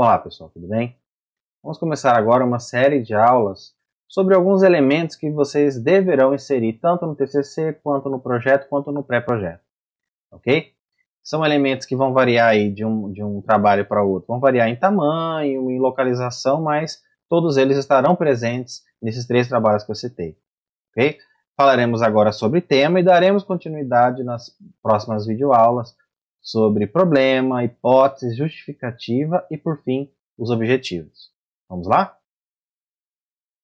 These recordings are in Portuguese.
Olá pessoal, tudo bem? Vamos começar agora uma série de aulas sobre alguns elementos que vocês deverão inserir tanto no TCC, quanto no projeto, quanto no pré-projeto, ok? São elementos que vão variar aí de um, de um trabalho para outro, vão variar em tamanho, em localização, mas todos eles estarão presentes nesses três trabalhos que eu citei, ok? Falaremos agora sobre tema e daremos continuidade nas próximas videoaulas sobre problema, hipótese, justificativa e, por fim, os objetivos. Vamos lá?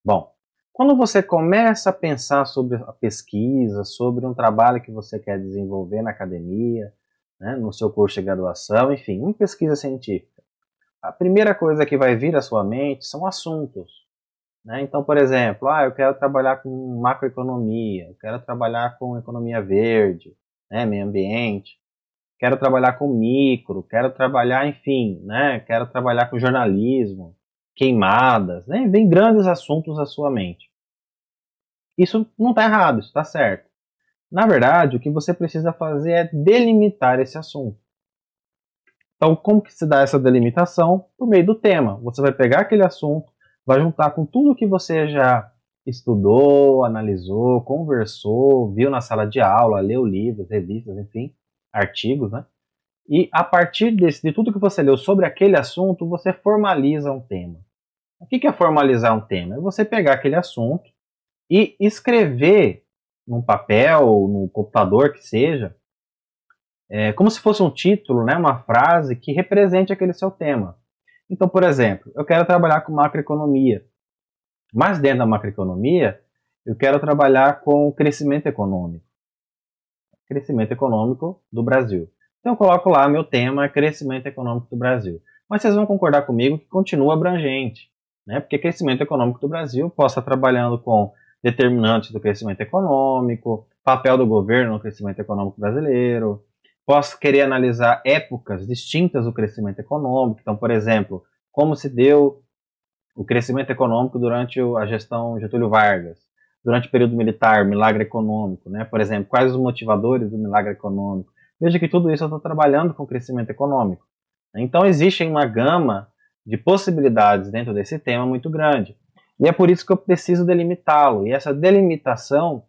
Bom, quando você começa a pensar sobre a pesquisa, sobre um trabalho que você quer desenvolver na academia, né, no seu curso de graduação, enfim, uma pesquisa científica, a primeira coisa que vai vir à sua mente são assuntos. Né? Então, por exemplo, ah, eu quero trabalhar com macroeconomia, eu quero trabalhar com economia verde, né, meio ambiente quero trabalhar com micro, quero trabalhar, enfim, né? Quero trabalhar com jornalismo, queimadas, né? Vem grandes assuntos à sua mente. Isso não está errado, isso está certo. Na verdade, o que você precisa fazer é delimitar esse assunto. Então, como que se dá essa delimitação? Por meio do tema. Você vai pegar aquele assunto, vai juntar com tudo que você já estudou, analisou, conversou, viu na sala de aula, leu livros, revistas, enfim, artigos, né? E a partir desse, de tudo que você leu sobre aquele assunto, você formaliza um tema. O que é formalizar um tema? É você pegar aquele assunto e escrever num papel no computador que seja, é, como se fosse um título, né, uma frase que represente aquele seu tema. Então, por exemplo, eu quero trabalhar com macroeconomia. Mas dentro da macroeconomia, eu quero trabalhar com o crescimento econômico crescimento econômico do Brasil. Então eu coloco lá meu tema crescimento econômico do Brasil. Mas vocês vão concordar comigo que continua abrangente, né? Porque crescimento econômico do Brasil possa trabalhando com determinantes do crescimento econômico, papel do governo no crescimento econômico brasileiro. Posso querer analisar épocas distintas do crescimento econômico. Então, por exemplo, como se deu o crescimento econômico durante a gestão Getúlio Vargas, durante o período militar, milagre econômico, né? Por exemplo, quais os motivadores do milagre econômico? Veja que tudo isso eu estou trabalhando com crescimento econômico. Então, existe uma gama de possibilidades dentro desse tema muito grande. E é por isso que eu preciso delimitá-lo. E essa delimitação,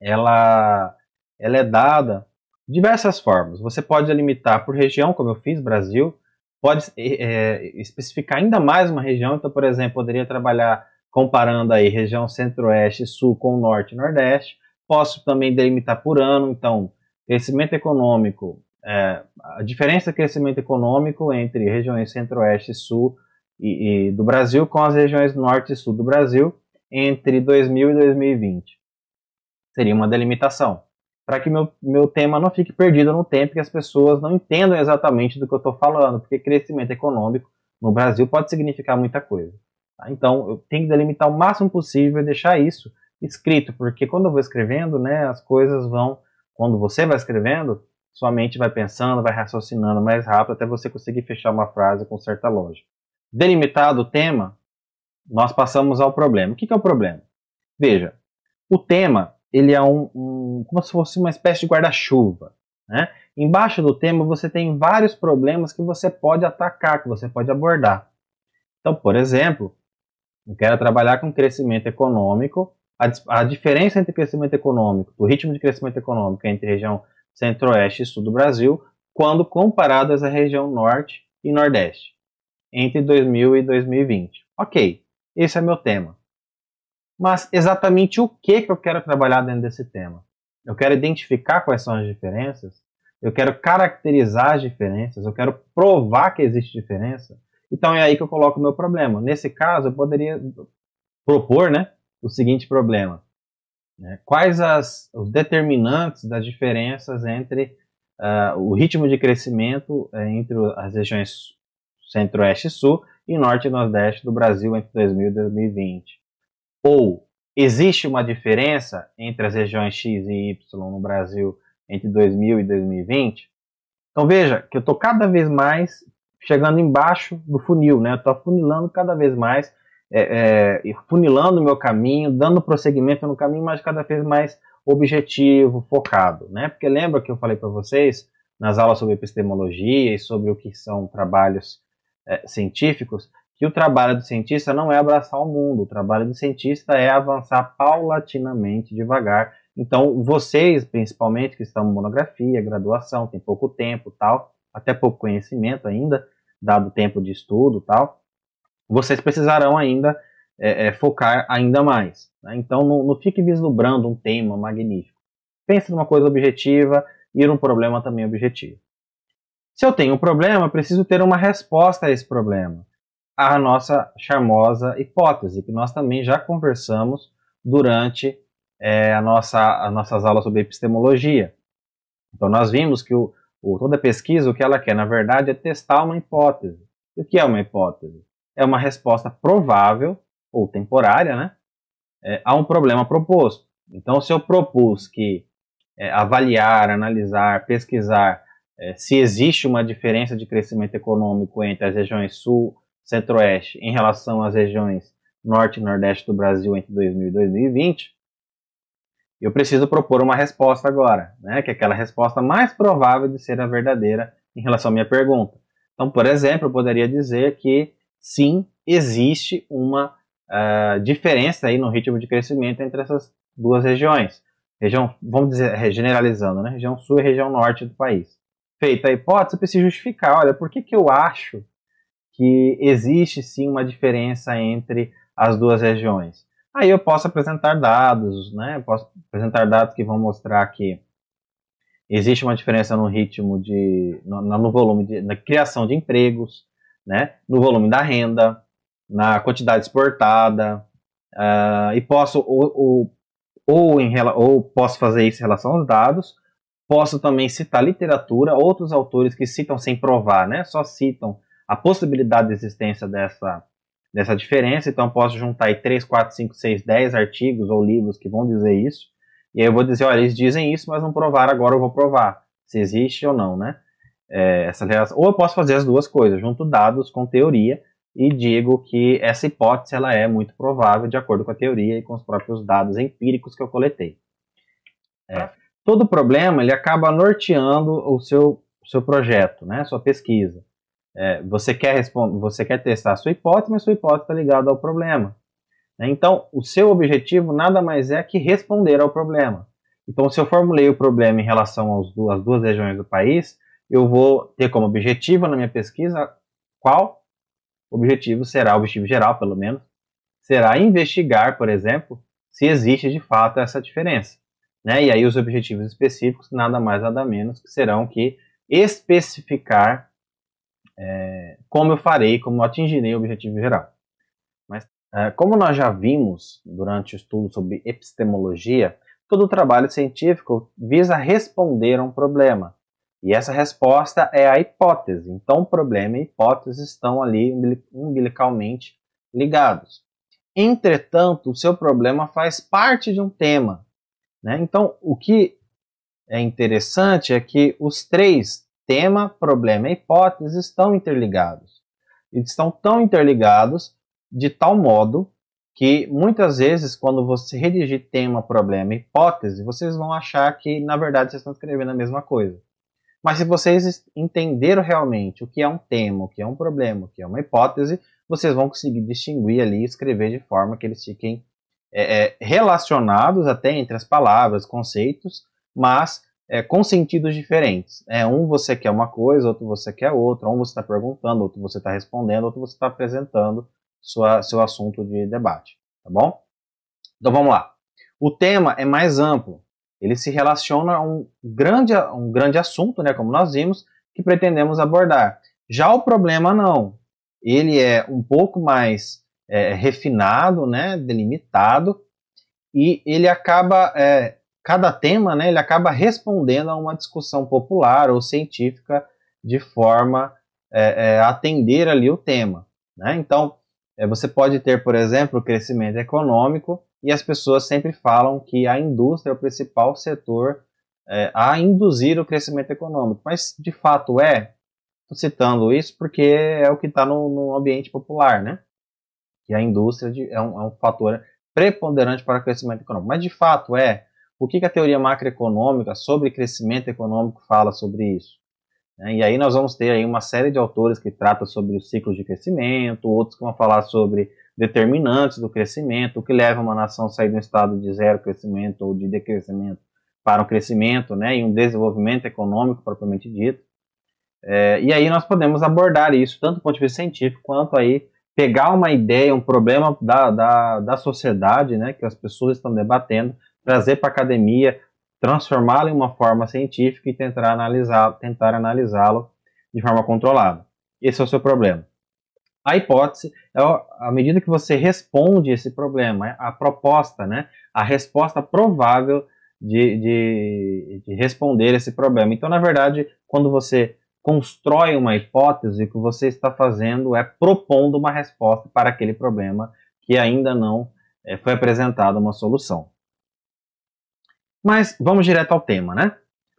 ela, ela é dada de diversas formas. Você pode delimitar por região, como eu fiz, Brasil. Pode é, especificar ainda mais uma região. Então, por exemplo, poderia trabalhar comparando aí região centro-oeste, e sul com norte e nordeste. Posso também delimitar por ano, então, crescimento econômico, é, a diferença de crescimento econômico entre regiões centro-oeste e sul e, e, do Brasil com as regiões norte e sul do Brasil entre 2000 e 2020. Seria uma delimitação. Para que meu, meu tema não fique perdido no tempo e as pessoas não entendam exatamente do que eu estou falando, porque crescimento econômico no Brasil pode significar muita coisa. Tá? Então, eu tenho que delimitar o máximo possível e deixar isso escrito, porque quando eu vou escrevendo, né, as coisas vão, quando você vai escrevendo, sua mente vai pensando, vai raciocinando mais rápido até você conseguir fechar uma frase com certa lógica. Delimitado o tema, nós passamos ao problema. O que, que é o problema? Veja, o tema ele é um, um como se fosse uma espécie de guarda-chuva. Né? Embaixo do tema você tem vários problemas que você pode atacar, que você pode abordar. Então, por exemplo, eu quero trabalhar com crescimento econômico. A, a diferença entre crescimento econômico, o ritmo de crescimento econômico entre região centro-oeste e sul do Brasil, quando comparadas à região norte e nordeste, entre 2000 e 2020. Ok, esse é meu tema. Mas exatamente o que, que eu quero trabalhar dentro desse tema? Eu quero identificar quais são as diferenças, eu quero caracterizar as diferenças, eu quero provar que existe diferença, então é aí que eu coloco o meu problema. Nesse caso, eu poderia propor né, o seguinte problema. Né? Quais as, os determinantes das diferenças entre uh, o ritmo de crescimento uh, entre as regiões centro-oeste e sul e norte e nordeste do Brasil entre 2000 e 2020? Ou existe uma diferença entre as regiões X e Y no Brasil entre 2000 e 2020? Então veja que eu estou cada vez mais chegando embaixo do funil, né? Estou funilando cada vez mais, é, é, funilando o meu caminho, dando prosseguimento no caminho, mas cada vez mais objetivo, focado, né? Porque lembra que eu falei para vocês nas aulas sobre epistemologia e sobre o que são trabalhos é, científicos, que o trabalho do cientista não é abraçar o mundo, o trabalho do cientista é avançar paulatinamente, devagar. Então, vocês, principalmente, que estão em monografia, graduação, tem pouco tempo tal, até pouco conhecimento ainda, dado tempo de estudo tal, vocês precisarão ainda é, é, focar ainda mais. Né? Então não, não, fique vislumbrando um tema magnífico. Pense numa coisa objetiva e num problema também objetivo. Se eu tenho um problema, preciso ter uma resposta a esse problema. A nossa charmosa hipótese, que nós também já conversamos durante é, a nossa, as nossas aulas sobre epistemologia. Então nós vimos que o, ou toda pesquisa, o que ela quer, na verdade, é testar uma hipótese. E o que é uma hipótese? É uma resposta provável ou temporária, né, é, a um problema proposto. Então, se eu propus que é, avaliar, analisar, pesquisar é, se existe uma diferença de crescimento econômico entre as regiões Sul, Centro-Oeste em relação às regiões Norte e Nordeste do Brasil entre 2000 e 2020, eu preciso propor uma resposta agora, né? que é aquela resposta mais provável de ser a verdadeira em relação à minha pergunta. Então, por exemplo, eu poderia dizer que sim, existe uma uh, diferença aí no ritmo de crescimento entre essas duas regiões. Região, vamos dizer, generalizando, né? Região sul e região norte do país. Feita a hipótese, eu preciso justificar, olha, por que, que eu acho que existe sim uma diferença entre as duas regiões? Aí eu posso apresentar dados, né? Eu posso apresentar dados que vão mostrar que existe uma diferença no ritmo de, no, no volume de, na criação de empregos, né? No volume da renda, na quantidade exportada, uh, e posso ou, ou, ou, em, ou posso fazer isso em relação aos dados, posso também citar literatura, outros autores que citam sem provar, né? Só citam a possibilidade de existência dessa dessa diferença, então posso juntar aí 3, 4, 5, 6, 10 artigos ou livros que vão dizer isso, e aí eu vou dizer, olha, eles dizem isso, mas não provaram, agora eu vou provar se existe ou não, né? É, essa relação. Ou eu posso fazer as duas coisas, junto dados com teoria e digo que essa hipótese ela é muito provável de acordo com a teoria e com os próprios dados empíricos que eu coletei. É, todo problema ele acaba norteando o seu, seu projeto, né? Sua pesquisa. É, você, quer responder, você quer testar a sua hipótese, mas sua hipótese está ligada ao problema. Né? Então, o seu objetivo nada mais é que responder ao problema. Então, se eu formulei o problema em relação às duas regiões do país, eu vou ter como objetivo na minha pesquisa qual objetivo será, o objetivo geral pelo menos, será investigar, por exemplo, se existe de fato essa diferença. Né? E aí os objetivos específicos, nada mais nada menos, que serão que especificar é, como eu farei, como eu atingirei o objetivo geral. Mas, é, como nós já vimos durante o estudo sobre epistemologia, todo o trabalho científico visa responder a um problema. E essa resposta é a hipótese. Então, o problema e a hipótese estão ali umbilicalmente ligados. Entretanto, o seu problema faz parte de um tema. Né? Então, o que é interessante é que os três tema, problema e hipótese estão interligados. E estão tão interligados de tal modo que muitas vezes quando você redigir tema, problema e hipótese, vocês vão achar que na verdade vocês estão escrevendo a mesma coisa. Mas se vocês entenderam realmente o que é um tema, o que é um problema, o que é uma hipótese, vocês vão conseguir distinguir ali e escrever de forma que eles fiquem é, é relacionados até entre as palavras, conceitos, mas é, com sentidos diferentes. É, um você quer uma coisa, outro você quer outra, um você está perguntando, outro você está respondendo, outro você está apresentando sua, seu assunto de debate, tá bom? Então vamos lá. O tema é mais amplo, ele se relaciona a um grande, um grande assunto, né, como nós vimos, que pretendemos abordar. Já o problema não, ele é um pouco mais é, refinado, né, delimitado, e ele acaba é, cada tema, né, ele acaba respondendo a uma discussão popular ou científica de forma é, é, atender ali o tema. Né? Então, é, você pode ter, por exemplo, o crescimento econômico e as pessoas sempre falam que a indústria é o principal setor é, a induzir o crescimento econômico. Mas, de fato, é? Estou citando isso porque é o que está no, no, ambiente popular, né? Que a indústria de, é, um, é um fator preponderante para o crescimento econômico. Mas, de fato, é? O que, que a teoria macroeconômica sobre crescimento econômico fala sobre isso? Né, e aí nós vamos ter aí uma série de autores que tratam sobre os ciclos de crescimento, outros que vão falar sobre determinantes do crescimento, o que leva uma nação a sair de um estado de zero crescimento ou de decrescimento para um crescimento né, e um desenvolvimento econômico propriamente dito. É, e aí nós podemos abordar isso, tanto do ponto de vista científico, quanto aí pegar uma ideia, um problema da, da, da sociedade né, que as pessoas estão debatendo trazer para a academia, transformá-lo em uma forma científica e tentar analisá-lo, tentar analisá-lo de forma controlada. Esse é o seu problema. A hipótese é a medida que você responde esse problema, é a proposta, né? a resposta provável de, de, de responder esse problema. Então, na verdade, quando você constrói uma hipótese, o que você está fazendo é propondo uma resposta para aquele problema que ainda não é, foi apresentada uma solução. Mas vamos direto ao tema, né?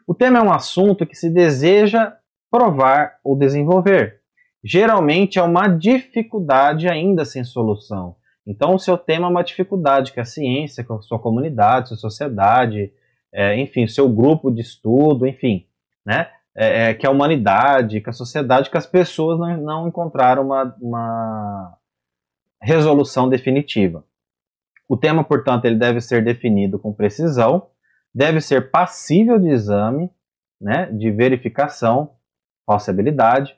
O tema é um assunto que se deseja provar ou desenvolver. Geralmente é uma dificuldade ainda sem solução. Então, o seu tema é uma dificuldade que a ciência, que a sua comunidade, sua sociedade, é, enfim, o seu grupo de estudo, enfim, né? É, é, que a humanidade, que a sociedade, que as pessoas não, não encontraram uma, uma resolução definitiva. O tema, portanto, ele deve ser definido com precisão deve ser passível de exame, né, de verificação, possibilidade,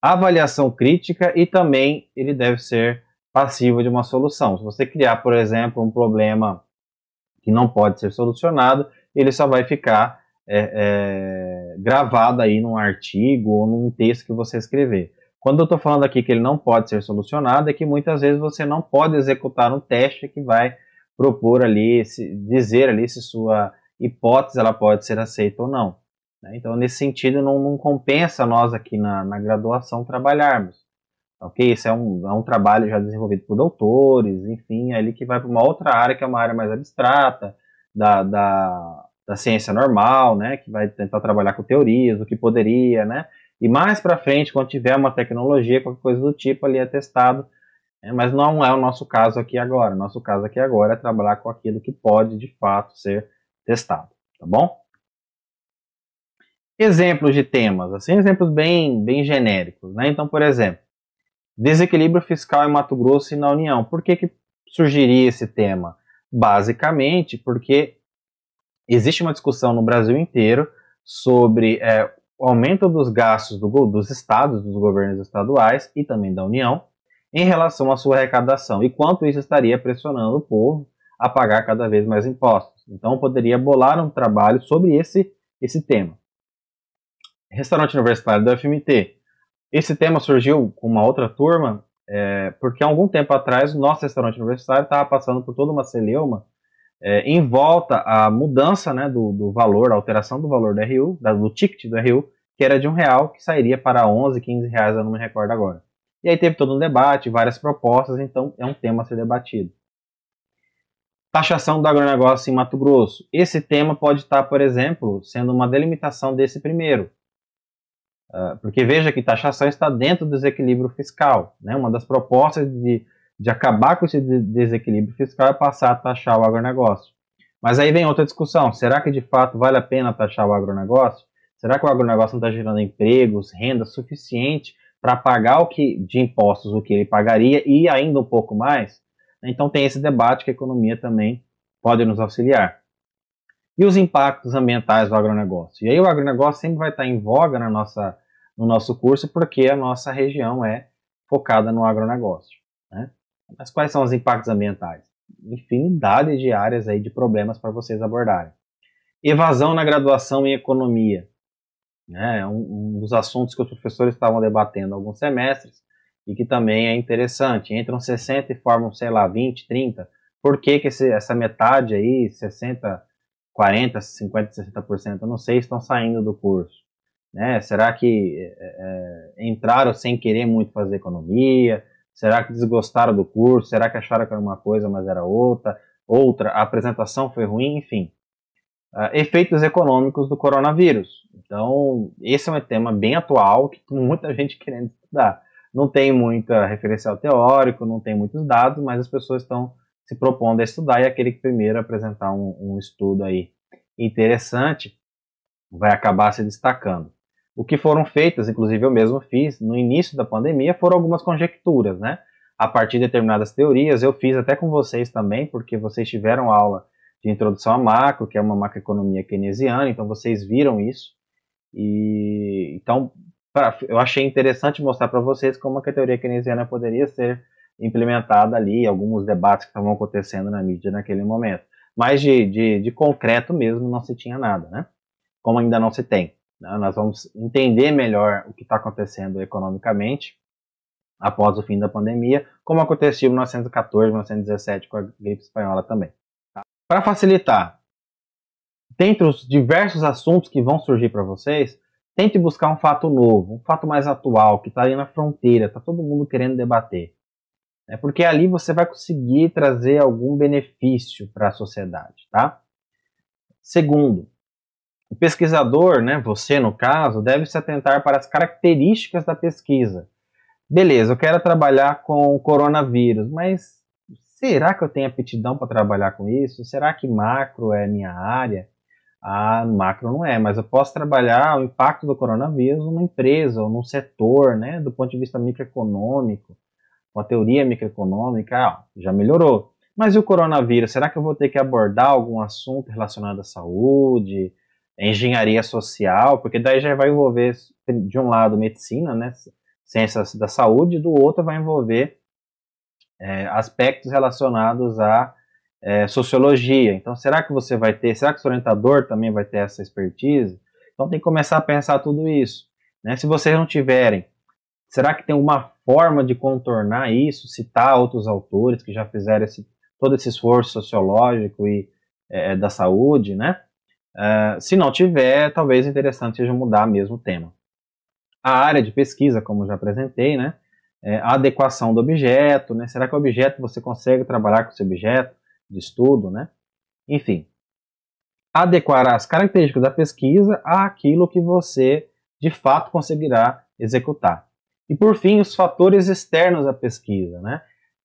avaliação crítica e também ele deve ser passível de uma solução. Se você criar, por exemplo, um problema que não pode ser solucionado, ele só vai ficar é, é, gravado aí num artigo ou num texto que você escrever. Quando eu estou falando aqui que ele não pode ser solucionado, é que muitas vezes você não pode executar um teste que vai propor ali, se, dizer ali se sua hipótese ela pode ser aceita ou não. Né? Então, nesse sentido, não, não, compensa nós aqui na, na graduação trabalharmos. Ok? Isso é um, é um trabalho já desenvolvido por doutores, enfim, é ali que vai para uma outra área, que é uma área mais abstrata, da, da, da ciência normal, né? Que vai tentar trabalhar com teorias, o que poderia, né? E mais para frente, quando tiver uma tecnologia, qualquer coisa do tipo ali é testado é, mas não é o nosso caso aqui agora. Nosso caso aqui agora é trabalhar com aquilo que pode de fato ser testado, tá bom? Exemplos de temas, assim, exemplos bem, bem genéricos, né? Então, por exemplo, desequilíbrio fiscal em Mato Grosso e na União. Por que, que surgiria esse tema? Basicamente, porque existe uma discussão no Brasil inteiro sobre é, o aumento dos gastos do, dos estados, dos governos estaduais e também da União, em relação à sua arrecadação e quanto isso estaria pressionando o povo a pagar cada vez mais impostos. Então, poderia bolar um trabalho sobre esse, esse tema. Restaurante Universitário da FMT. Esse tema surgiu com uma outra turma, é, porque há algum tempo atrás o nosso restaurante universitário estava passando por toda uma celeuma é, em volta à mudança né, do, do valor, a alteração do valor da RU, da, do ticket da RU, que era de um real, que sairia para 11, 15 reais, eu não me recordo agora. E aí teve todo um debate, várias propostas, então é um tema a ser debatido. Taxação do agronegócio em Mato Grosso. Esse tema pode estar, por exemplo, sendo uma delimitação desse primeiro. Ah, porque veja que taxação está dentro do desequilíbrio fiscal. Né? Uma das propostas de, de acabar com esse desequilíbrio fiscal é passar a taxar o agronegócio. Mas aí vem outra discussão. Será que de fato vale a pena taxar o agronegócio? Será que o agronegócio não está gerando empregos, renda suficiente para pagar o que de impostos o que ele pagaria e ainda um pouco mais. Então tem esse debate que a economia também pode nos auxiliar. E os impactos ambientais do agronegócio? E aí o agronegócio sempre vai estar em voga na nossa, no nosso curso porque a nossa região é focada no agronegócio. Né? Mas quais são os impactos ambientais? Infinidade de áreas aí de problemas para vocês abordarem. Evasão na graduação em economia. Né? É um, um dos assuntos que os professores estavam debatendo há alguns semestres e que também é interessante. Entram 60 e formam, sei lá, 20, 30. Por que, que esse, essa metade aí, 60, 40, 50, 60%, eu não sei, estão saindo do curso? Né? Será que é, é, entraram sem querer muito fazer economia? Será que desgostaram do curso? Será que acharam que era uma coisa, mas era outra? Outra, a apresentação foi ruim? Enfim, uh, efeitos econômicos do coronavírus. Então, esse é um tema bem atual que muita gente querendo estudar. Não tem muita referencial teórico, não tem muitos dados, mas as pessoas estão se propondo a estudar e aquele que primeiro apresentar um, um estudo aí interessante vai acabar se destacando. O que foram feitas, inclusive eu mesmo fiz no início da pandemia, foram algumas conjecturas, né? A partir de determinadas teorias, eu fiz até com vocês também, porque vocês tiveram aula de introdução à macro, que é uma macroeconomia keynesiana, então vocês viram isso. E então pra, eu achei interessante mostrar para vocês como a teoria keynesiana poderia ser implementada ali, alguns debates que estavam acontecendo na mídia naquele momento. Mas de, de, de concreto mesmo não se tinha nada, né? Como ainda não se tem. Né? Nós vamos entender melhor o que está acontecendo economicamente após o fim da pandemia, como aconteceu em 1914, 1917 com a gripe espanhola também. Para facilitar, dentre os diversos assuntos que vão surgir para vocês, tente buscar um fato novo, um fato mais atual, que está ali na fronteira, está todo mundo querendo debater. É porque ali você vai conseguir trazer algum benefício para a sociedade, tá? Segundo, o pesquisador, né, você no caso, deve se atentar para as características da pesquisa. Beleza, eu quero trabalhar com coronavírus, mas será que eu tenho aptidão para trabalhar com isso? Será que macro é minha área? Ah, macro não é, mas eu posso trabalhar o impacto do coronavírus numa empresa ou num setor, né, do ponto de vista microeconômico, com a teoria microeconômica, ah, já melhorou. Mas e o coronavírus? Será que eu vou ter que abordar algum assunto relacionado à saúde, engenharia social? Porque daí já vai envolver, de um lado, medicina, né, ciências da saúde, do outro vai envolver é, aspectos relacionados à é, sociologia. Então, será que você vai ter, será que o seu orientador também vai ter essa expertise? Então, tem que começar a pensar tudo isso. Né? Se vocês não tiverem, será que tem uma forma de contornar isso? Citar outros autores que já fizeram esse, todo esse esforço sociológico e é, é da saúde, né? Uh, se não tiver, talvez é interessante seja mudar mesmo o tema. A área de pesquisa, como já apresentei, né? é, a adequação do objeto, né? Será que o objeto você consegue trabalhar com esse objeto de estudo, né? Enfim, adequar as características da pesquisa àquilo que você de fato conseguirá executar. E por fim, os fatores externos à pesquisa, né?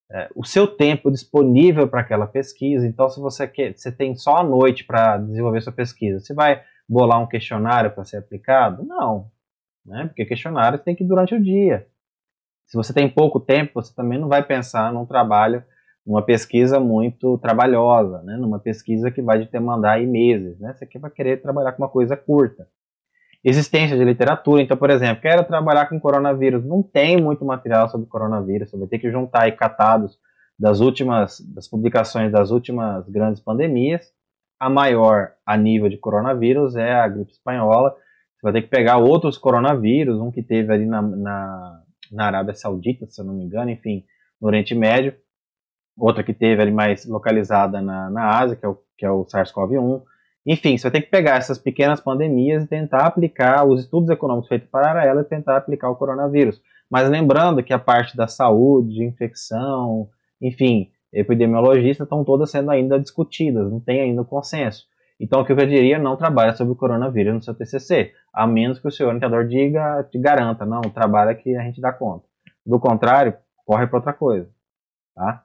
É, o seu tempo disponível para aquela pesquisa. Então, se você quer, você tem só a noite para desenvolver sua pesquisa, você vai bolar um questionário para ser aplicado? Não, né? Porque questionário tem que ir durante o dia se você tem pouco tempo, você também não vai pensar num trabalho, numa pesquisa muito trabalhosa, né? numa pesquisa que vai te demandar aí meses. Né? Você aqui vai querer trabalhar com uma coisa curta. Existência de literatura, então, por exemplo, quero trabalhar com coronavírus. Não tem muito material sobre coronavírus, você vai ter que juntar aí catados das últimas, das publicações das últimas grandes pandemias. A maior a nível de coronavírus é a gripe espanhola. Você vai ter que pegar outros coronavírus, um que teve ali na, na na Arábia Saudita, se eu não me engano, enfim, no Oriente Médio. Outra que teve ali mais localizada na, na Ásia, que é o, que é o SARS-CoV-1. Enfim, você tem que pegar essas pequenas pandemias e tentar aplicar os estudos econômicos feitos para ela e tentar aplicar o coronavírus. Mas lembrando que a parte da saúde, de infecção, enfim, epidemiologista, estão todas sendo ainda discutidas, não tem ainda consenso. Então, o que eu diria, não trabalha sobre o coronavírus no seu TCC, a menos que o seu orientador diga, te garanta, não, trabalha é que a gente dá conta. Do contrário, corre para outra coisa, tá?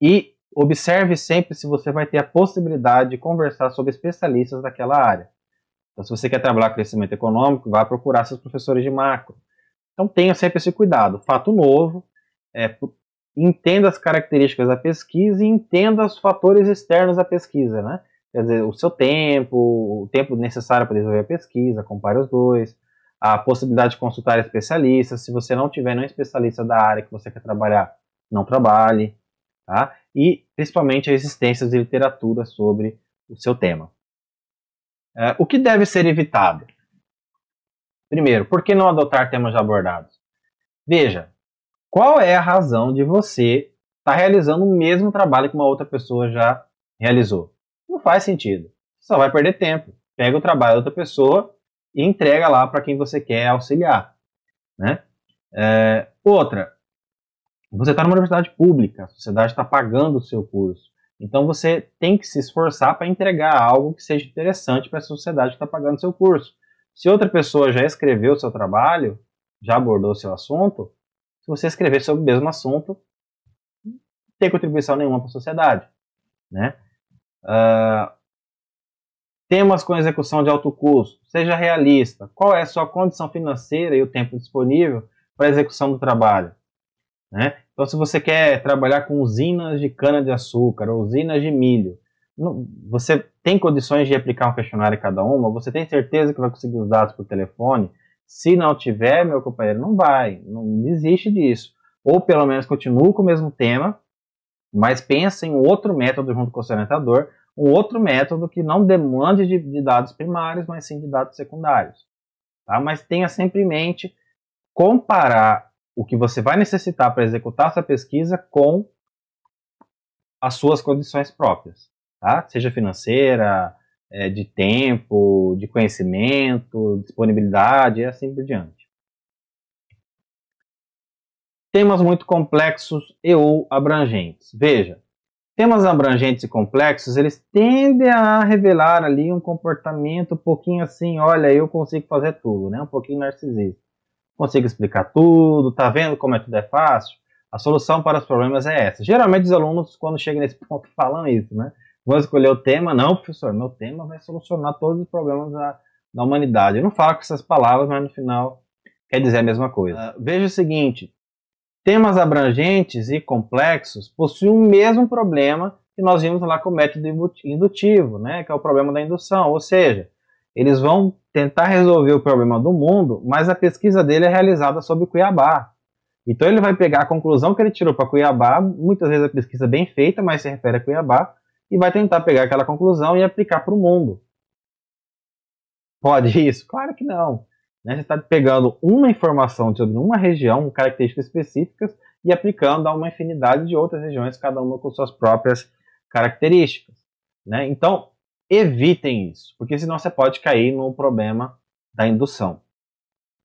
E observe sempre se você vai ter a possibilidade de conversar sobre especialistas daquela área. Então, se você quer trabalhar crescimento econômico, vá procurar seus professores de macro. Então, tenha sempre esse cuidado. Fato novo, é, entenda as características da pesquisa e entenda os fatores externos da pesquisa, né? quer dizer, o seu tempo, o tempo necessário para desenvolver a pesquisa, compare os dois, a possibilidade de consultar especialistas, se você não tiver nenhum especialista da área que você quer trabalhar, não trabalhe, tá? E principalmente a existência de literatura sobre o seu tema. É, o que deve ser evitado? Primeiro, por que não adotar temas já abordados? Veja, qual é a razão de você estar tá realizando o mesmo trabalho que uma outra pessoa já realizou? Não faz sentido. Você só vai perder tempo. Pega o trabalho da outra pessoa e entrega lá para quem você quer auxiliar. Né? É, outra, você está numa universidade pública, a sociedade está pagando o seu curso. Então você tem que se esforçar para entregar algo que seja interessante para a sociedade que está pagando o seu curso. Se outra pessoa já escreveu o seu trabalho, já abordou o seu assunto, se você escrever sobre o mesmo assunto, não tem contribuição nenhuma para a sociedade. Né? Uh, temas com execução de alto custo, seja realista. Qual é a sua condição financeira e o tempo disponível para a execução do trabalho? Né? Então, se você quer trabalhar com usinas de cana-de-açúcar ou usinas de milho, não, você tem condições de aplicar um questionário em cada uma? Você tem certeza que vai conseguir os dados por telefone? Se não tiver, meu companheiro, não vai, não desiste disso. Ou pelo menos continua com o mesmo tema, mas pensa em um outro método junto com o seu orientador, um outro método que não demande de, de dados primários, mas sim de dados secundários. Tá? Mas tenha sempre em mente comparar o que você vai necessitar para executar essa pesquisa com as suas condições próprias, tá? Seja financeira, eh, de tempo, de conhecimento, disponibilidade e assim por diante temas muito complexos e ou abrangentes. Veja, temas abrangentes e complexos, eles tendem a revelar ali um comportamento um pouquinho assim, olha, eu consigo fazer tudo, né? Um pouquinho narcisista. Consigo explicar tudo, tá vendo como é tudo é fácil? A solução para os problemas é essa. Geralmente os alunos, quando chegam nesse ponto, falam isso, né? Vou escolher o tema, não, professor, meu tema vai solucionar todos os problemas da, da humanidade. Eu não falo com essas palavras, mas no final quer dizer a mesma coisa. Uh, veja o seguinte, Temas abrangentes e complexos possuem o mesmo problema que nós vimos lá com o método indutivo, né, que é o problema da indução, ou seja, eles vão tentar resolver o problema do mundo, mas a pesquisa dele é realizada sobre Cuiabá. Então ele vai pegar a conclusão que ele tirou para Cuiabá, muitas vezes a pesquisa é bem feita, mas se refere a Cuiabá, e vai tentar pegar aquela conclusão e aplicar para o mundo. Pode isso? Claro que não. Né? Você está pegando uma informação sobre uma região, características específicas, e aplicando a uma infinidade de outras regiões, cada uma com suas próprias características. Né? Então, evitem isso, porque senão você pode cair no problema da indução.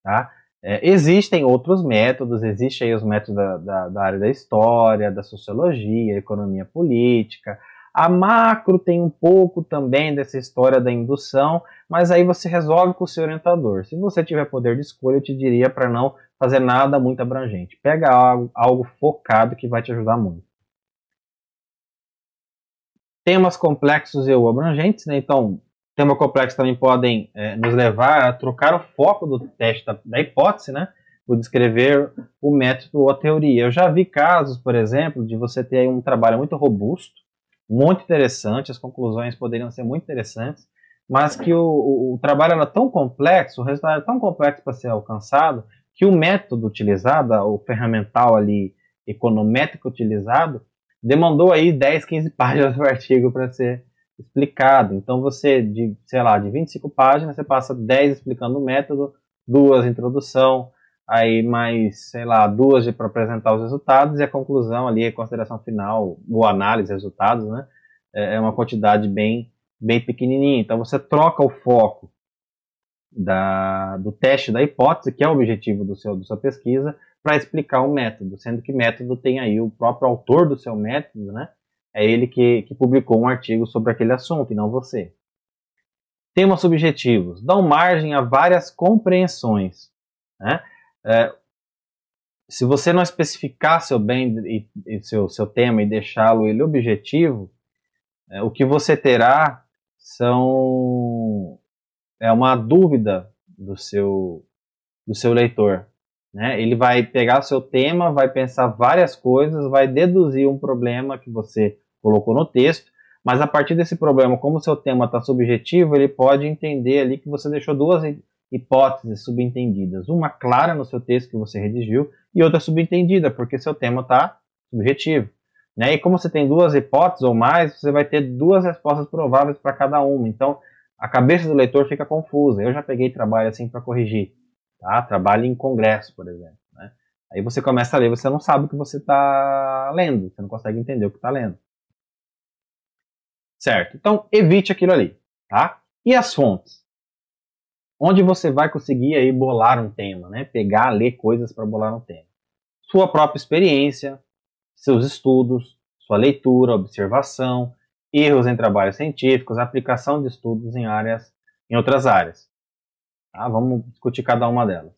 Tá? É, existem outros métodos, existem os métodos da, da, da área da história, da sociologia, economia política, a macro tem um pouco também dessa história da indução, mas aí você resolve com o seu orientador. Se você tiver poder de escolha, eu te diria para não fazer nada muito abrangente. Pega algo, algo focado que vai te ajudar muito. Temas complexos e ou abrangentes, né? Então, temas complexos também podem é, nos levar a trocar o foco do teste da, da hipótese, né? Por descrever o método ou a teoria. Eu já vi casos, por exemplo, de você ter um trabalho muito robusto, muito interessante, as conclusões poderiam ser muito interessantes, mas que o, o, o trabalho era tão complexo, o resultado era tão complexo para ser alcançado, que o método utilizado, o ferramental ali econométrico utilizado, demandou aí 10, 15 páginas do artigo para ser explicado. Então você, de, sei lá, de 25 páginas, você passa 10 explicando o método, duas introdução, aí mais, sei lá, duas para apresentar os resultados e a conclusão ali, a consideração final, ou análise, resultados, né? É, é uma quantidade bem, bem pequenininha. Então você troca o foco da, do teste da hipótese, que é o objetivo do seu, da sua pesquisa, para explicar o método, sendo que método tem aí o próprio autor do seu método, né? É ele que, que publicou um artigo sobre aquele assunto e não você. Temas subjetivos dão margem a várias compreensões, né? É, se você não especificar seu bem e, e seu, seu tema e deixá-lo ele objetivo, é, o que você terá são é uma dúvida do seu do seu leitor, né? Ele vai pegar seu tema, vai pensar várias coisas, vai deduzir um problema que você colocou no texto, mas a partir desse problema, como seu tema está subjetivo, ele pode entender ali que você deixou duas hipóteses subentendidas. Uma clara no seu texto que você redigiu e outra subentendida, porque seu tema está subjetivo. Né? E como você tem duas hipóteses ou mais, você vai ter duas respostas prováveis para cada uma. Então, a cabeça do leitor fica confusa. Eu já peguei trabalho assim para corrigir. Tá? Trabalho em congresso, por exemplo. Né? Aí você começa a ler, você não sabe o que você está lendo, você não consegue entender o que está lendo. Certo? Então, evite aquilo ali. Tá? E as fontes? onde você vai conseguir aí bolar um tema, né? Pegar, ler coisas para bolar um tema. Sua própria experiência, seus estudos, sua leitura, observação, erros em trabalhos científicos, aplicação de estudos em áreas, em outras áreas. Tá? Vamos discutir cada uma delas.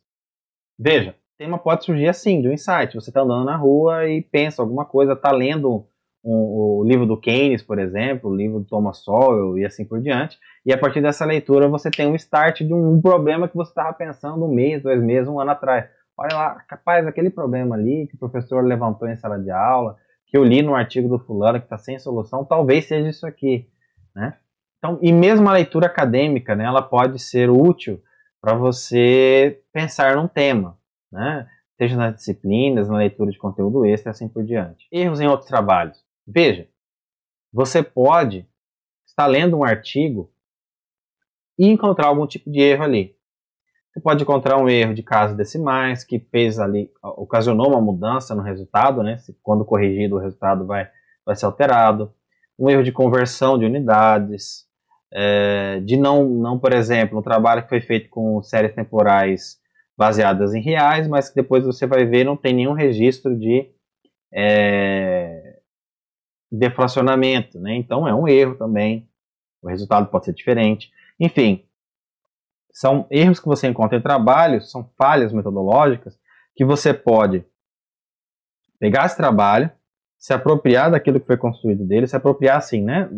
Veja, tema pode surgir assim, de um insight. Você está andando na rua e pensa alguma coisa, está lendo um, o livro do Keynes, por exemplo, o livro do Thomas Sowell e assim por diante. E a partir dessa leitura você tem um start de um, um problema que você estava pensando um mês, dois meses, um ano atrás. Olha lá, capaz, aquele problema ali que o professor levantou em sala de aula, que eu li no artigo do fulano que está sem solução, talvez seja isso aqui, né? Então, e mesmo a leitura acadêmica, né, ela pode ser útil para você pensar num tema, né? Seja nas disciplinas, na leitura de conteúdo extra e assim por diante. Erros em outros trabalhos. Veja, você pode estar lendo um artigo e encontrar algum tipo de erro ali. Você pode encontrar um erro de casos decimais que fez ali, ocasionou uma mudança no resultado, né? Quando corrigido, o resultado vai, vai ser alterado. Um erro de conversão de unidades, é, de não, não, por exemplo, um trabalho que foi feito com séries temporais baseadas em reais, mas que depois você vai ver não tem nenhum registro de é, deflacionamento, né? Então é um erro também. O resultado pode ser diferente. Enfim, são erros que você encontra em trabalho, são falhas metodológicas que você pode pegar esse trabalho, se apropriar daquilo que foi construído dele, se apropriar assim, né,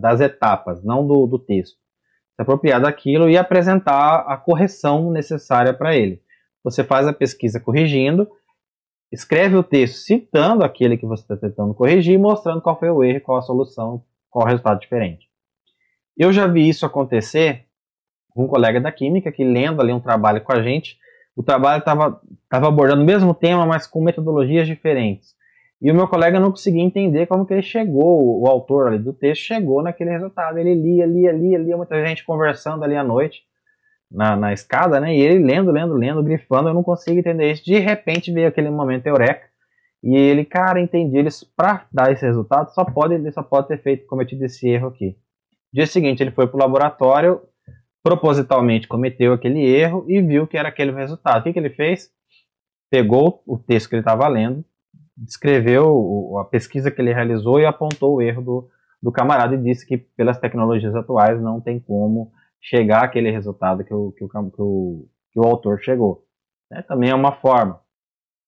das etapas, não do, do texto, se apropriar daquilo e apresentar a correção necessária para ele. Você faz a pesquisa corrigindo escreve o texto citando aquele que você está tentando corrigir, mostrando qual foi o erro, qual a solução, qual o resultado diferente. Eu já vi isso acontecer com um colega da química que lendo ali um trabalho com a gente, o trabalho estava abordando o mesmo tema, mas com metodologias diferentes. E o meu colega não conseguia entender como que ele chegou, o autor ali do texto chegou naquele resultado. Ele lia, lia, lia, lia, muita gente conversando ali à noite na, na escada, né? E ele lendo, lendo, lendo, grifando, eu não consigo entender isso. De repente veio aquele momento eureka. E ele, cara, entendi. Eles, pra dar esse resultado, só pode, ele só pode ter feito, cometido esse erro aqui. Dia seguinte, ele foi pro laboratório, propositalmente cometeu aquele erro e viu que era aquele resultado. O que, que ele fez? Pegou o texto que ele estava lendo, descreveu a pesquisa que ele realizou e apontou o erro do, do camarada e disse que, pelas tecnologias atuais, não tem como chegar aquele resultado que o, que o, que o, que o autor chegou. Né? Também é uma forma.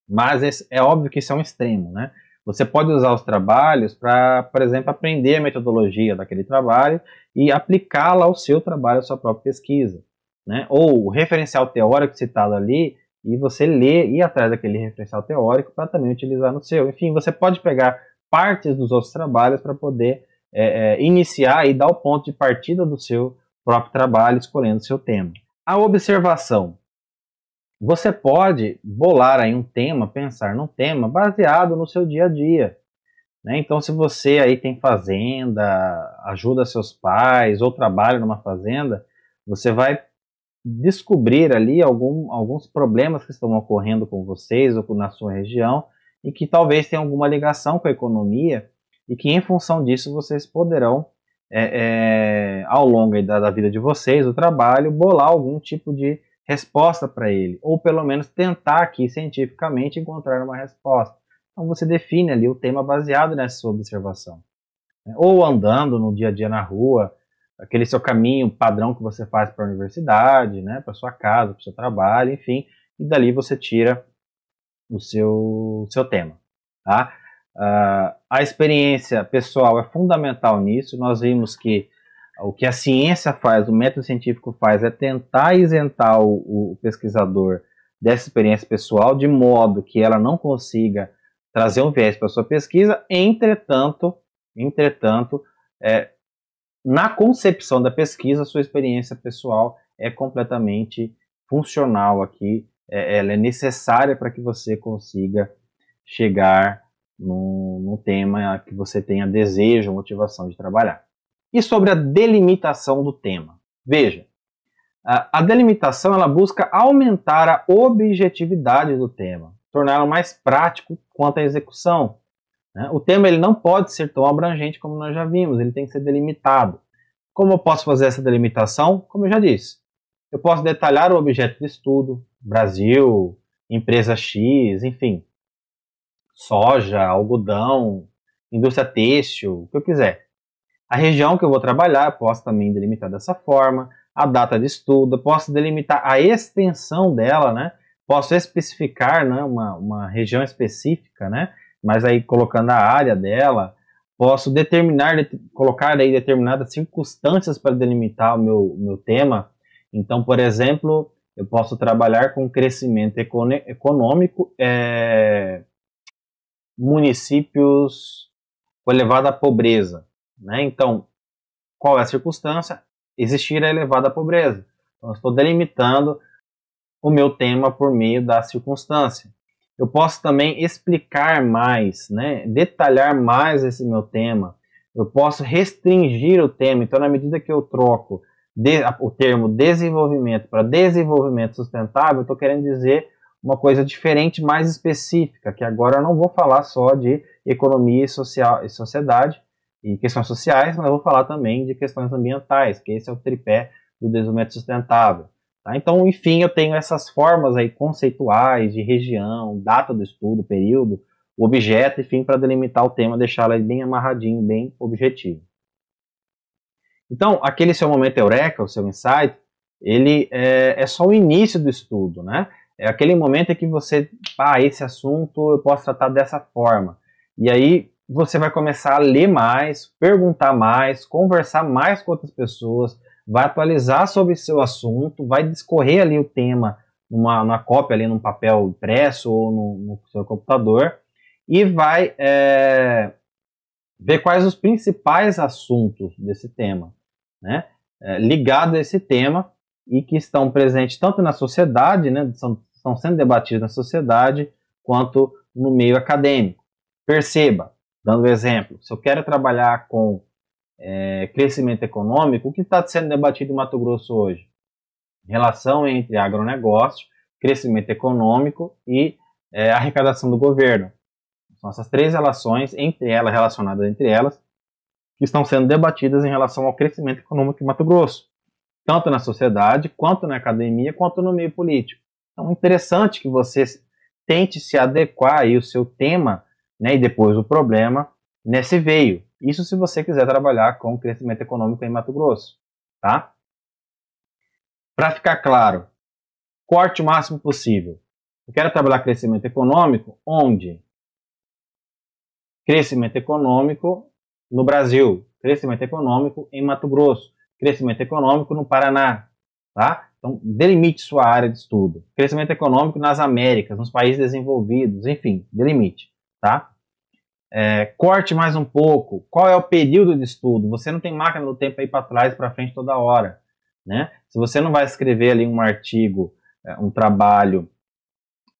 Mas esse, é óbvio que isso é um extremo. Né? Você pode usar os trabalhos para, por exemplo, aprender a metodologia daquele trabalho e aplicá-la ao seu trabalho, à sua própria pesquisa. Né? Ou o referencial teórico citado ali e você ler e ir atrás daquele referencial teórico para também utilizar no seu. Enfim, você pode pegar partes dos outros trabalhos para poder é, é, iniciar e dar o ponto de partida do seu próprio trabalho, escolhendo seu tema. A observação. Você pode bolar aí um tema, pensar num tema baseado no seu dia a dia. Né? Então, se você aí tem fazenda, ajuda seus pais ou trabalha numa fazenda, você vai descobrir ali algum, alguns problemas que estão ocorrendo com vocês ou na sua região e que talvez tenham alguma ligação com a economia e que em função disso vocês poderão é, é, ao longo da, da, vida de vocês, do trabalho, bolar algum tipo de resposta para ele, ou pelo menos tentar aqui cientificamente encontrar uma resposta. Então você define ali o tema baseado nessa sua observação. Né? Ou andando no dia a dia na rua, aquele seu caminho padrão que você faz para a universidade, né, para sua casa, para o seu trabalho, enfim, e dali você tira o seu, seu tema. Tá? Uh, a experiência pessoal é fundamental nisso. Nós vimos que o que a ciência faz, o método científico faz, é tentar isentar o, o pesquisador dessa experiência pessoal, de modo que ela não consiga trazer um viés para sua pesquisa. Entretanto, entretanto, é, na concepção da pesquisa, sua experiência pessoal é completamente funcional aqui. É, ela é necessária para que você consiga chegar num, num tema que você tenha desejo, motivação de trabalhar. E sobre a delimitação do tema. Veja, a delimitação ela busca aumentar a objetividade do tema, torná-lo mais prático quanto à execução. Né? O tema ele não pode ser tão abrangente como nós já vimos, ele tem que ser delimitado. Como eu posso fazer essa delimitação? Como eu já disse, eu posso detalhar o objeto de estudo, Brasil, empresa X, enfim soja, algodão, indústria têxtil, o que eu quiser. A região que eu vou trabalhar, posso também delimitar dessa forma, a data de estudo, posso delimitar a extensão dela, né? Posso especificar né, uma, uma região específica, né? Mas aí colocando a área dela, posso determinar, de, colocar aí determinadas circunstâncias para delimitar o meu, meu tema. Então, por exemplo, eu posso trabalhar com crescimento econômico, é, municípios com elevada pobreza. Né? Então, qual é a circunstância? Existir a é elevada pobreza. Então, estou delimitando o meu tema por meio da circunstância. Eu posso também explicar mais, né? detalhar mais esse meu tema. Eu posso restringir o tema. Então, na medida que eu troco de, o termo desenvolvimento para desenvolvimento sustentável, eu estou querendo dizer uma coisa diferente, mais específica, que agora eu não vou falar só de economia e, social, e sociedade e questões sociais, mas eu vou falar também de questões ambientais, que esse é o tripé do desenvolvimento sustentável. Tá? Então, enfim, eu tenho essas formas aí conceituais de região, data do estudo, período, objeto, enfim, para delimitar o tema, deixá-lo bem amarradinho, bem objetivo. Então, aquele seu momento eureka, o seu insight, ele é, é só o início do estudo, né? É aquele momento em que você, ah, esse assunto eu posso tratar dessa forma. E aí você vai começar a ler mais, perguntar mais, conversar mais com outras pessoas, vai atualizar sobre seu assunto, vai discorrer ali o tema numa, numa cópia ali num papel impresso ou no, no seu computador e vai é, ver quais os principais assuntos desse tema, né? É, ligado a esse tema e que estão presentes tanto na sociedade, né, são estão sendo debatidos na sociedade quanto no meio acadêmico. Perceba, dando exemplo, se eu quero trabalhar com é, crescimento econômico, o que está sendo debatido em Mato Grosso hoje? Relação entre agronegócio, crescimento econômico e é, arrecadação do governo. São essas três relações, entre elas, relacionadas entre elas, que estão sendo debatidas em relação ao crescimento econômico em Mato Grosso, tanto na sociedade, quanto na academia, quanto no meio político. Então, é interessante que você tente se adequar aí o seu tema, né, e depois o problema nesse veio. Isso se você quiser trabalhar com crescimento econômico em Mato Grosso, tá? Para ficar claro, corte o máximo possível. Eu quero trabalhar crescimento econômico onde? Crescimento econômico no Brasil, crescimento econômico em Mato Grosso, crescimento econômico no Paraná, tá? Então, delimite sua área de estudo. Crescimento econômico nas Américas, nos países desenvolvidos, enfim, delimite, tá? É, corte mais um pouco. Qual é o período de estudo? Você não tem máquina do tempo aí para trás, para frente toda hora, né? Se você não vai escrever ali um artigo, é, um trabalho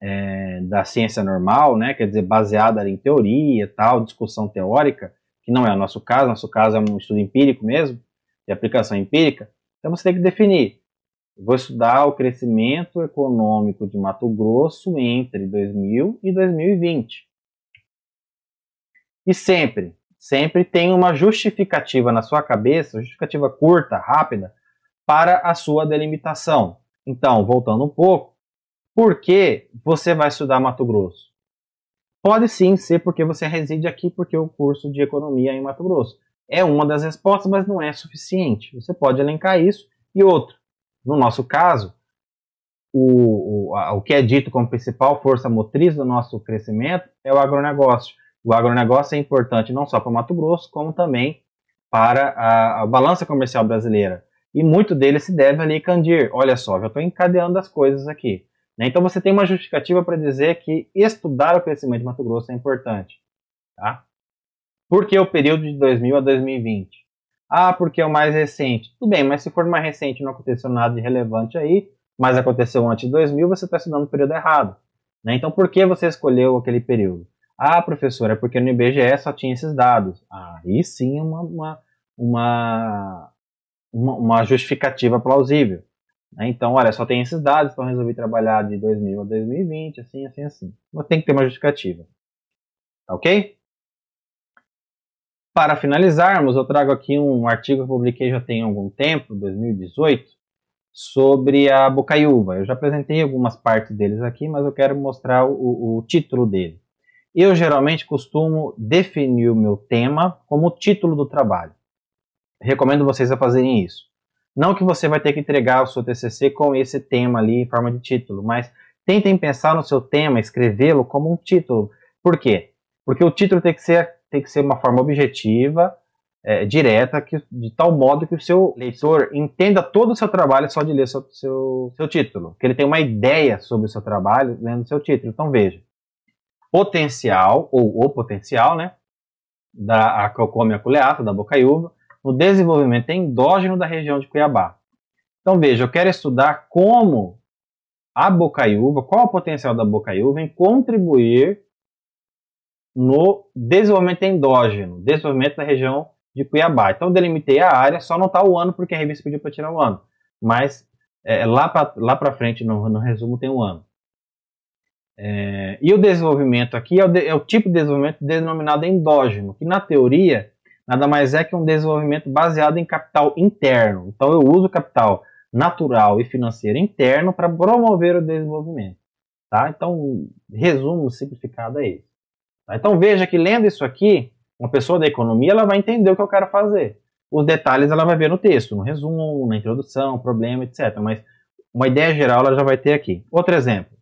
é, da ciência normal, né? Quer dizer, baseado ali em teoria, tal, discussão teórica, que não é o nosso caso. Nosso caso é um estudo empírico mesmo, de aplicação empírica. Então você tem que definir vou estudar o crescimento econômico de Mato Grosso entre 2000 e 2020. E sempre, sempre tem uma justificativa na sua cabeça, justificativa curta, rápida, para a sua delimitação. Então, voltando um pouco, por que você vai estudar Mato Grosso? Pode sim ser porque você reside aqui, porque o curso de economia é em Mato Grosso. É uma das respostas, mas não é suficiente. Você pode elencar isso. E outro, no nosso caso, o, o, a, o que é dito como principal força motriz do nosso crescimento é o agronegócio. O agronegócio é importante não só para o Mato Grosso, como também para a, a balança comercial brasileira. E muito dele se deve ali, Candir. Olha só, já estou encadeando as coisas aqui. Né? Então você tem uma justificativa para dizer que estudar o crescimento de Mato Grosso é importante. Tá? Por que o período de 2000 a 2020? Ah, porque é o mais recente. Tudo bem, mas se for mais recente não aconteceu nada de relevante aí, mas aconteceu antes de 2000, você está estudando o período errado. Né? Então, por que você escolheu aquele período? Ah, professor, é porque no IBGE só tinha esses dados. Ah, aí sim uma, uma, uma, uma justificativa plausível. Né? Então, olha, só tem esses dados, então resolvi trabalhar de 2000 a 2020, assim, assim, assim. Mas tem que ter uma justificativa. Tá ok? Para finalizarmos, eu trago aqui um artigo que eu publiquei já tem algum tempo, 2018, sobre a Bocaiúva. Eu já apresentei algumas partes deles aqui, mas eu quero mostrar o, o título dele. Eu geralmente costumo definir o meu tema como o título do trabalho. Recomendo vocês a fazerem isso. Não que você vai ter que entregar o seu TCC com esse tema ali em forma de título, mas tentem pensar no seu tema, escrevê-lo como um título. Por quê? Porque o título tem que ser tem que ser uma forma objetiva, é, direta, que, de tal modo que o seu leitor entenda todo o seu trabalho só de ler seu, seu, seu título, que ele tenha uma ideia sobre o seu trabalho lendo seu título. Então veja, potencial, ou o potencial, né, da Acrocomia culeata, da bocaiúva, no desenvolvimento endógeno da região de Cuiabá. Então veja, eu quero estudar como a bocaiúva, qual o potencial da bocaiúva em contribuir no desenvolvimento endógeno, desenvolvimento da região de Cuiabá. Então, delimitei a área, só não está o ano, porque a revista pediu para tirar o ano. Mas é, lá para lá frente, no, no, resumo, tem um ano. É, e o desenvolvimento aqui é o, de, é o, tipo de desenvolvimento denominado endógeno, que na teoria nada mais é que um desenvolvimento baseado em capital interno. Então eu uso capital natural e financeiro interno para promover o desenvolvimento. Tá? Então, resumo simplificado é esse. Tá? Então veja que lendo isso aqui, uma pessoa da economia ela vai entender o que eu quero fazer. Os detalhes ela vai ver no texto, no resumo, na introdução, problema, etc. Mas uma ideia geral ela já vai ter aqui. Outro exemplo: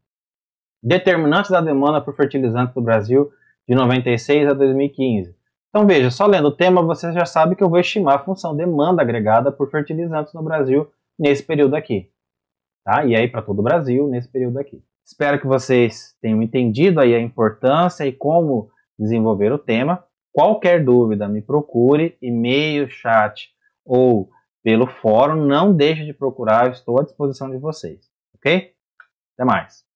determinantes da demanda por fertilizantes do Brasil de 96 a 2015. Então veja, só lendo o tema você já sabe que eu vou estimar a função demanda agregada por fertilizantes no Brasil nesse período aqui. Tá? E aí para todo o Brasil nesse período aqui. Espero que vocês tenham entendido aí a importância e como desenvolver o tema. Qualquer dúvida, me procure, e-mail, chat ou pelo fórum. Não deixe de procurar, eu estou à disposição de vocês, ok? Até mais.